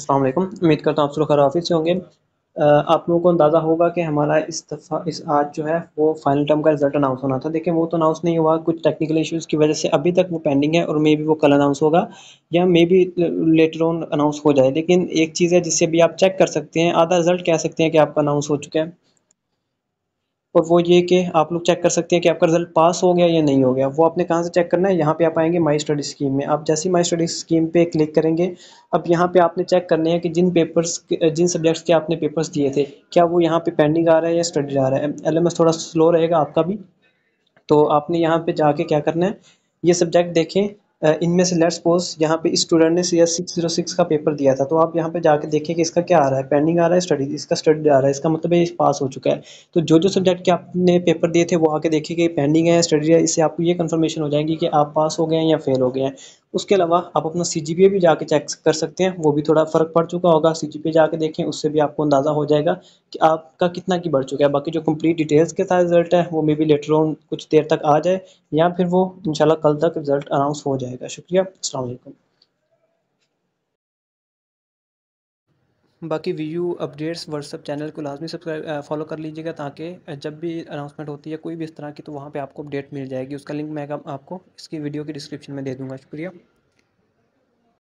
अस्सलाम वालेकुम उम्मीद करता हूँ आप लोग ऑफिस से होंगे आप लोगों को अंदाज़ा होगा कि हमारा इस दफ़ा इस आज जो है वो फाइनल टर्म का रिजल्ट अनाउंस होना था देखिए वो तो अनाउंस नहीं हुआ कुछ टेक्निकल इश्यूज़ की वजह से अभी तक वो पेंडिंग है और मे बी वो कल अनाउंस होगा या maybe later on announce हो जाए लेकिन एक चीज़ है जिससे भी आप चेक कर सकते हैं आधा रिजल्ट कह सकते हैं कि आपका अनाउंस हो चुका है और वो ये कि आप लोग चेक कर सकते हैं कि आपका रिजल्ट पास हो गया या नहीं हो गया वो आपने कहाँ से चेक करना है यहाँ पे आप आएंगे माई स्टडी स्कीम में आप जैसे ही माई स्टडी स्कीम पे क्लिक करेंगे अब यहाँ पे आपने चेक करने हैं कि जिन पेपर्स जिन सब्जेक्ट्स के आपने पेपर्स दिए थे क्या वो यहाँ पे पेंडिंग आ रहा है या स्टडी आ रहा है एल थोड़ा स्लो रहेगा आपका भी तो आपने यहाँ पर जाके क्या करना है ये सब्जेक्ट देखें इनमें से लेट सपोज यहाँ पे स्टूडेंट ने C S six zero six का पेपर दिया था तो आप यहाँ पे जाके देखिए कि इसका क्या आ रहा है पेंडिंग आ रहा है स्टडी इसका स्टडी आ रहा है इसका मतलब ये पास हो चुका है तो जो जो सब्जेक्ट के आपने पेपर दिए थे वो आके देखिए कि पेंडिंग है स्टडी है इससे आपको ये कन्फर्मेशन हो जाएगी कि आप पास हो गए हैं या फेल हो गए हैं उसके अलावा आप अपना सी जी भी जाके चेक कर सकते हैं वो भी थोड़ा फ़र्क पड़ चुका होगा सी जी जाके देखें उससे भी आपको अंदाज़ा हो जाएगा कि आपका कितना की बढ़ चुका है बाकी जो कंप्लीट डिटेल्स के साथ रिजल्ट है वो मे बी लेटर ऑन कुछ देर तक आ जाए या फिर वो इंशाल्लाह कल तक रिजल्ट अनाउंस हो जाएगा शुक्रिया अलैक्म बाकी यू अपडेट्स व्हाट्सअप चैनल को लाजमी सब्सक्राइब फॉलो कर लीजिएगा ताकि जब भी अनाउंसमेंट होती है कोई भी इस तरह की तो वहाँ पे आपको अपडेट मिल जाएगी उसका लिंक मैं आपको इसकी वीडियो की डिस्क्रिप्शन में दे दूँगा शुक्रिया